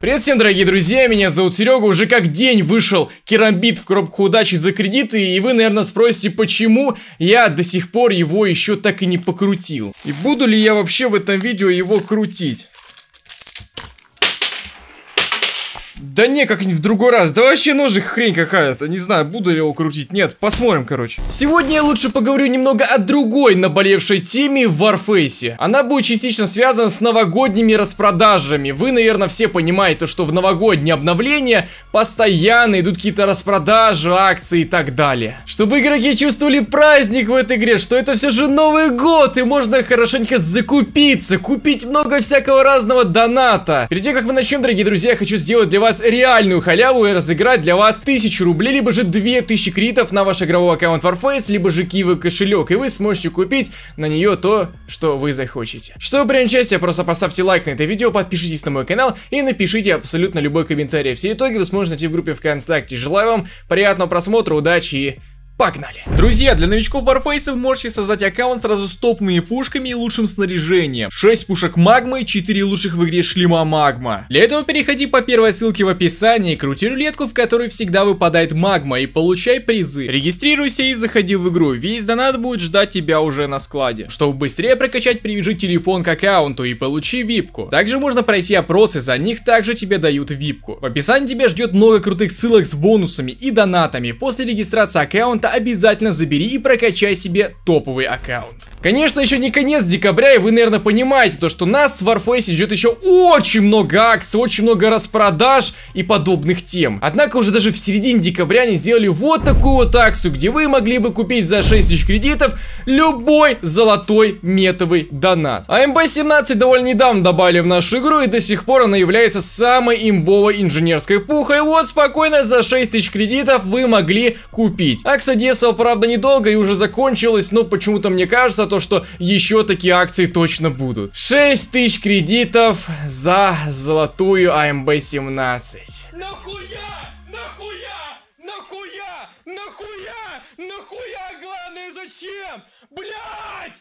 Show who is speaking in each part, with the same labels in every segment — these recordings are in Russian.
Speaker 1: Привет всем, дорогие друзья, меня зовут Серега, уже как день вышел керамбит в коробку удачи за кредиты, и вы, наверное, спросите, почему я до сих пор его еще так и не покрутил. И буду ли я вообще в этом видео его крутить? Да не, как-нибудь в другой раз. Да вообще ножик хрень какая-то. Не знаю, буду ли его крутить. Нет, посмотрим, короче. Сегодня я лучше поговорю немного о другой наболевшей теме в Warface. Она будет частично связана с новогодними распродажами. Вы, наверное, все понимаете, что в новогодние обновления постоянно идут какие-то распродажи, акции и так далее. Чтобы игроки чувствовали праздник в этой игре, что это все же Новый год, и можно хорошенько закупиться, купить много всякого разного доната. Перед тем, как мы начнем, дорогие друзья, я хочу сделать для вас вас реальную халяву и разыграть для вас 1000 рублей, либо же 2000 критов на ваш игровой аккаунт Warface, либо же Киевы кошелек, и вы сможете купить на нее то, что вы захотите. Что принять участие, просто поставьте лайк на это видео, подпишитесь на мой канал и напишите абсолютно любой комментарий. Все итоги вы сможете найти в группе ВКонтакте. Желаю вам приятного просмотра, удачи и Погнали! Друзья, для новичков Warface вы можете создать аккаунт сразу с топовыми пушками и лучшим снаряжением. 6 пушек магмы и 4 лучших в игре шлема магма. Для этого переходи по первой ссылке в описании, крути рулетку, в которой всегда выпадает магма и получай призы. Регистрируйся и заходи в игру, весь донат будет ждать тебя уже на складе. Чтобы быстрее прокачать, привяжи телефон к аккаунту и получи випку. Также можно пройти опросы, за них также тебе дают випку. В описании тебя ждет много крутых ссылок с бонусами и донатами. После регистрации аккаунта то обязательно забери и прокачай себе топовый аккаунт. Конечно, еще не конец декабря, и вы, наверное, понимаете, то, что нас в Warface ждет еще очень много акций, очень много распродаж и подобных тем. Однако уже даже в середине декабря они сделали вот такую вот акцию, где вы могли бы купить за 6000 кредитов любой золотой метовый донат. АМБ 17 довольно недавно добавили в нашу игру, и до сих пор она является самой имбовой инженерской пухой. Вот спокойно за 6000 кредитов вы могли купить. А, кстати, действовал, правда, недолго и уже закончилось, но почему-то мне кажется, то, что еще такие акции точно будут. 6 тысяч кредитов за золотую АМБ-17.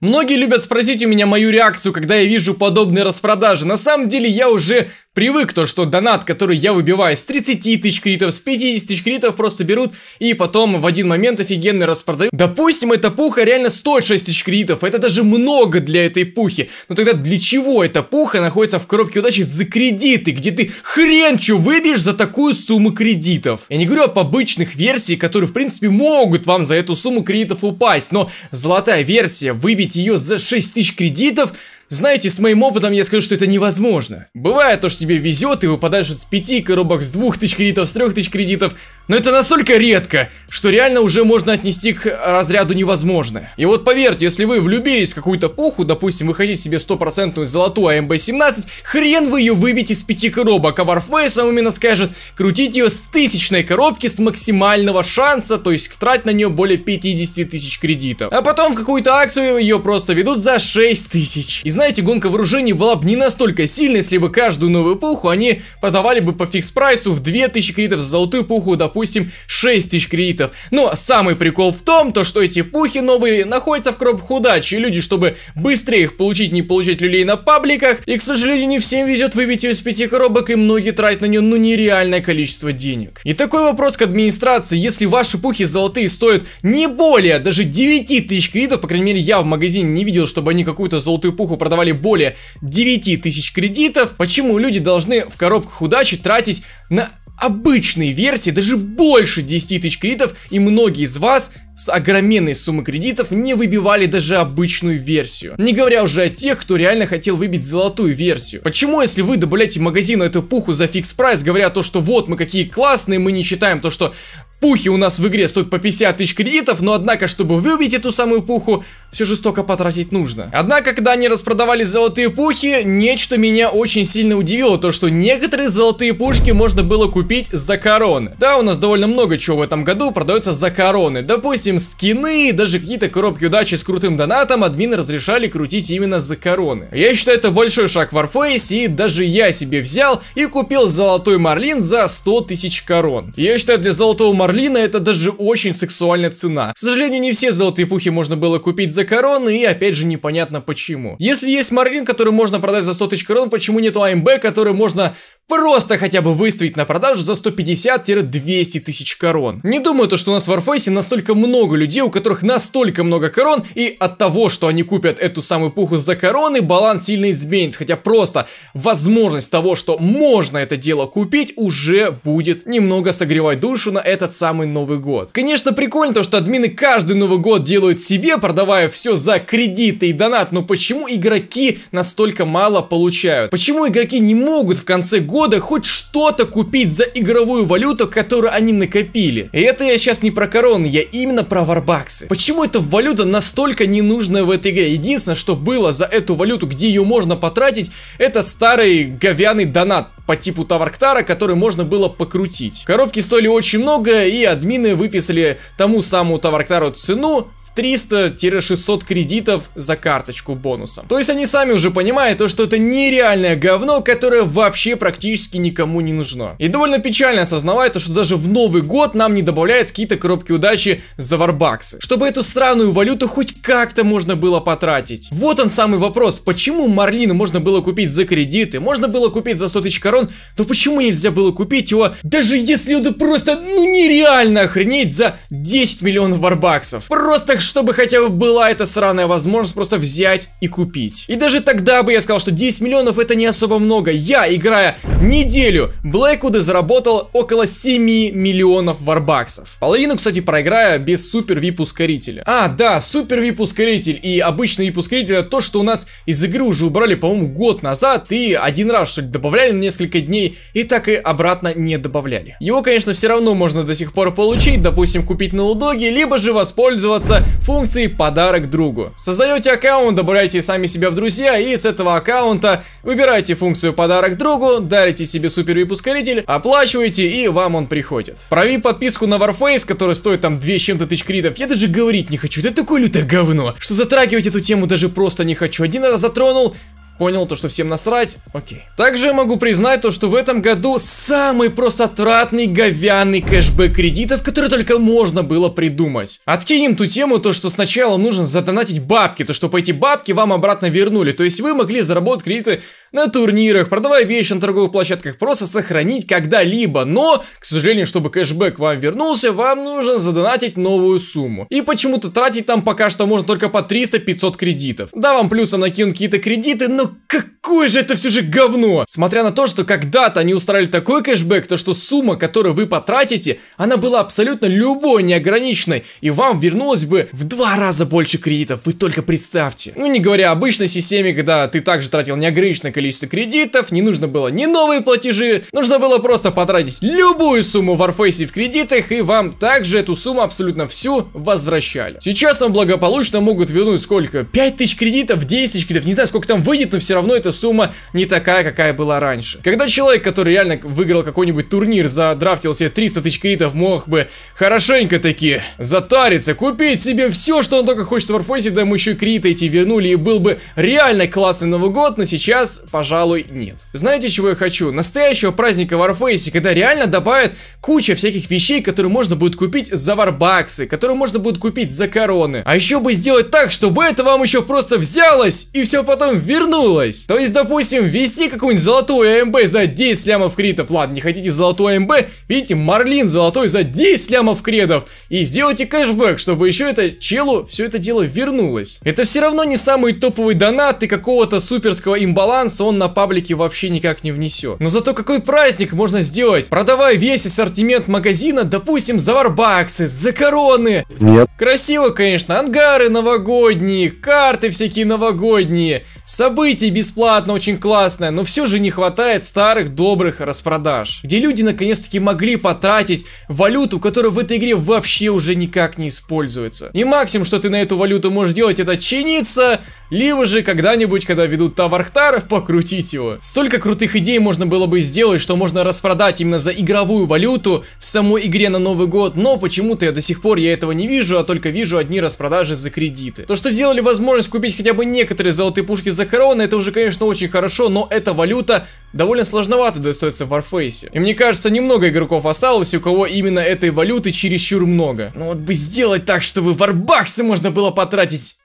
Speaker 1: Многие любят спросить у меня мою реакцию, когда я вижу подобные распродажи. На самом деле я уже привык, то что донат, который я выбиваю с 30 тысяч критов, с 50 тысяч критов просто берут и потом в один момент офигенный распродают. Допустим, эта пуха реально стоит 6 тысяч критов, это даже много для этой пухи. Но тогда для чего эта пуха находится в коробке удачи за кредиты, где ты хрен чё выбьешь за такую сумму кредитов? Я не говорю об обычных версиях, которые в принципе могут вам за эту сумму кредитов упасть, но золотая версия выбить купить ее за 6 тысяч кредитов, знаете, с моим опытом я скажу, что это невозможно. Бывает то, что тебе везет и выпадаешь с пяти коробок с двух тысяч кредитов, с трех тысяч кредитов, но это настолько редко, что реально уже можно отнести к разряду невозможное. И вот поверьте, если вы влюбились в какую-то пуху, допустим, вы хотите себе стопроцентную золотую АМБ-17, хрен вы ее выбить из пяти коробок, а Warface вам именно скажет крутить ее с тысячной коробки с максимального шанса, то есть трать на нее более 50 тысяч кредитов. А потом в какую-то акцию ее просто ведут за 6 тысяч. И знаете, гонка вооружений была бы не настолько сильной, если бы каждую новую эпоху они подавали бы по фикс-прайсу в 2000 кредитов, за золотую эпоху, допустим, 6000 кредитов. Но ну, а самый прикол в том, то что эти пухи новые находятся в коробках удачи, и люди, чтобы быстрее их получить, не получать люлей на пабликах, и, к сожалению, не всем везет выбить ее из пяти коробок, и многие тратят на нее, ну, нереальное количество денег. И такой вопрос к администрации, если ваши пухи золотые стоят не более, даже 9000 кредитов, по крайней мере, я в магазине не видел, чтобы они какую-то золотую пуху продавали, продавали более 9 тысяч кредитов, почему люди должны в коробках удачи тратить на обычной версии даже больше 10 тысяч кредитов, и многие из вас с огроменной суммы кредитов не выбивали даже обычную версию. Не говоря уже о тех, кто реально хотел выбить золотую версию. Почему, если вы добавляете магазину эту пуху за фикс прайс, говоря то, что вот мы какие классные, мы не считаем то, что пухи у нас в игре стоят по 50 тысяч кредитов, но однако, чтобы выбить эту самую пуху, все жестоко потратить нужно. Однако, когда они распродавали золотые пухи, нечто меня очень сильно удивило, то что некоторые золотые пушки можно было купить за короны. Да, у нас довольно много чего в этом году продается за короны. Допустим, скины, даже какие-то коробки удачи с крутым донатом админы разрешали крутить именно за короны. Я считаю, это большой шаг в Warface, и даже я себе взял и купил золотой марлин за 100 тысяч корон. Я считаю, для золотого марлина Марлина это даже очень сексуальная цена. К сожалению, не все золотые пухи можно было купить за короны, и опять же непонятно почему. Если есть марлин, который можно продать за 100 тысяч корон, почему нет АМБ, который можно Просто хотя бы выставить на продажу за 150-200 тысяч корон. Не думаю то, что у нас в Warface настолько много людей, у которых настолько много корон, и от того, что они купят эту самую пуху за короны, баланс сильно изменится. Хотя просто возможность того, что можно это дело купить, уже будет немного согревать душу на этот самый Новый год. Конечно, прикольно то, что админы каждый Новый год делают себе, продавая все за кредиты и донат, но почему игроки настолько мало получают? Почему игроки не могут в конце года года хоть что-то купить за игровую валюту, которую они накопили. И это я сейчас не про короны, я именно про варбаксы. Почему эта валюта настолько ненужная в этой игре? Единственное, что было за эту валюту, где ее можно потратить, это старый говяный донат по типу Таварктара, который можно было покрутить. Коробки стоили очень много, и админы выписали тому самому Таварктару цену, 300-600 кредитов за карточку бонусом. То есть они сами уже понимают, то, что это нереальное говно, которое вообще практически никому не нужно. И довольно печально осознавать то, что даже в Новый год нам не добавляют какие-то коробки удачи за варбаксы. Чтобы эту странную валюту хоть как-то можно было потратить. Вот он самый вопрос, почему Марлину можно было купить за кредиты, можно было купить за 100 тысяч корон, но почему нельзя было купить его, даже если это просто, ну нереально охренеть за 10 миллионов варбаксов. Просто чтобы хотя бы была эта сраная возможность просто взять и купить. И даже тогда бы я сказал, что 10 миллионов это не особо много. Я, играя неделю, Блэквуды заработал около 7 миллионов варбаксов. Половину, кстати, проиграя без супер вип ускорителя. А, да, супер вип ускоритель и обычный вип ускоритель это то, что у нас из игры уже убрали, по-моему, год назад и один раз, что ли, добавляли на несколько дней и так и обратно не добавляли. Его, конечно, все равно можно до сих пор получить, допустим, купить на лудоге, либо же воспользоваться функции «Подарок другу». Создаете аккаунт, добавляйте сами себя в друзья и с этого аккаунта выбираете функцию «Подарок другу», дарите себе супер выпускаритель, оплачиваете и вам он приходит. Прови подписку на Warface, которая стоит там 2 с чем-то тысяч кридов, я даже говорить не хочу, это такое лютое говно, что затрагивать эту тему даже просто не хочу. Один раз затронул, понял то, что всем насрать, окей. Также я могу признать то, что в этом году самый просто тратный говяный кэшбэк кредитов, который только можно было придумать. Откинем ту тему, то, что сначала нужно задонатить бабки, то, чтобы эти бабки вам обратно вернули. То есть вы могли заработать кредиты на турнирах, продавая вещи на торговых площадках, просто сохранить когда-либо. Но, к сожалению, чтобы кэшбэк вам вернулся, вам нужно задонатить новую сумму. И почему-то тратить там пока что можно только по 300-500 кредитов. Да, вам плюсом накинут какие-то кредиты, но какое же это все же говно! Смотря на то, что когда-то они устраивали такой кэшбэк, то что сумма, которую вы потратите, она была абсолютно любой, неограниченной, и вам вернулось бы в два раза больше кредитов, вы только представьте. Ну, не говоря обычной системе, когда ты также тратил неограниченное количество кредитов, не нужно было ни новые платежи, нужно было просто потратить любую сумму в Warface в кредитах, и вам также эту сумму абсолютно всю возвращали. Сейчас вам благополучно могут вернуть сколько? 5000 кредитов, 10 тысяч кредитов, не знаю, сколько там выйдет, но все равно эта сумма не такая, какая была раньше. Когда человек, который реально выиграл какой-нибудь турнир, задрафтил себе 300 тысяч кредитов, мог бы хорошенько таки затариться, купить себе все, что он только хочет в Warface, да ему еще и кредиты эти вернули, и был бы реально классный Новый год, но сейчас пожалуй, нет. Знаете, чего я хочу? Настоящего праздника в Warface, когда реально добавят куча всяких вещей, которые можно будет купить за варбаксы, которые можно будет купить за короны. А еще бы сделать так, чтобы это вам еще просто взялось и все потом вернулось. То есть, допустим, ввести какую-нибудь золотую АМБ за 10 лямов критов. Ладно, не хотите золотую АМБ, видите, Марлин золотой за 10 лямов кредов. И сделайте кэшбэк, чтобы еще это челу все это дело вернулось. Это все равно не самые топовые донаты какого-то суперского имбаланса, разницы он на паблике вообще никак не внесет. Но зато какой праздник можно сделать, продавая весь ассортимент магазина, допустим, за варбаксы, за короны. Нет. Красиво, конечно, ангары новогодние, карты всякие новогодние. Событий бесплатно, очень классное, но все же не хватает старых добрых распродаж, где люди наконец-таки могли потратить валюту, которая в этой игре вообще уже никак не используется. И максимум, что ты на эту валюту можешь делать, это чиниться, либо же когда-нибудь, когда ведут Тавархтаров, покрутить его. Столько крутых идей можно было бы сделать, что можно распродать именно за игровую валюту в самой игре на Новый год, но почему-то я до сих пор я этого не вижу, а только вижу одни распродажи за кредиты. То, что сделали возможность купить хотя бы некоторые золотые пушки за за короны это уже, конечно, очень хорошо, но эта валюта довольно сложновато достается в Warface. И мне кажется, немного игроков осталось, у кого именно этой валюты чересчур много. Ну вот бы сделать так, чтобы варбаксы можно было потратить.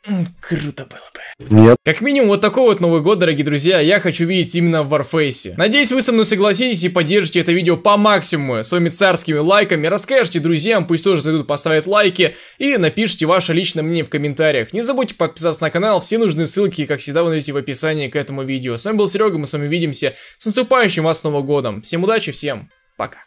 Speaker 1: Круто было бы. Нет. Как минимум, вот такой вот Новый год, дорогие друзья, я хочу видеть именно в Warface. Надеюсь, вы со мной согласитесь и поддержите это видео по максимуму своими царскими лайками. Расскажите друзьям, пусть тоже зайдут поставят лайки и напишите ваше личное мнение в комментариях. Не забудьте подписаться на канал, все нужные ссылки, как всегда, вы найдете в описании к этому видео. С вами был Серега, мы с вами увидимся с наступающим вас Новым годом! Всем удачи, всем пока!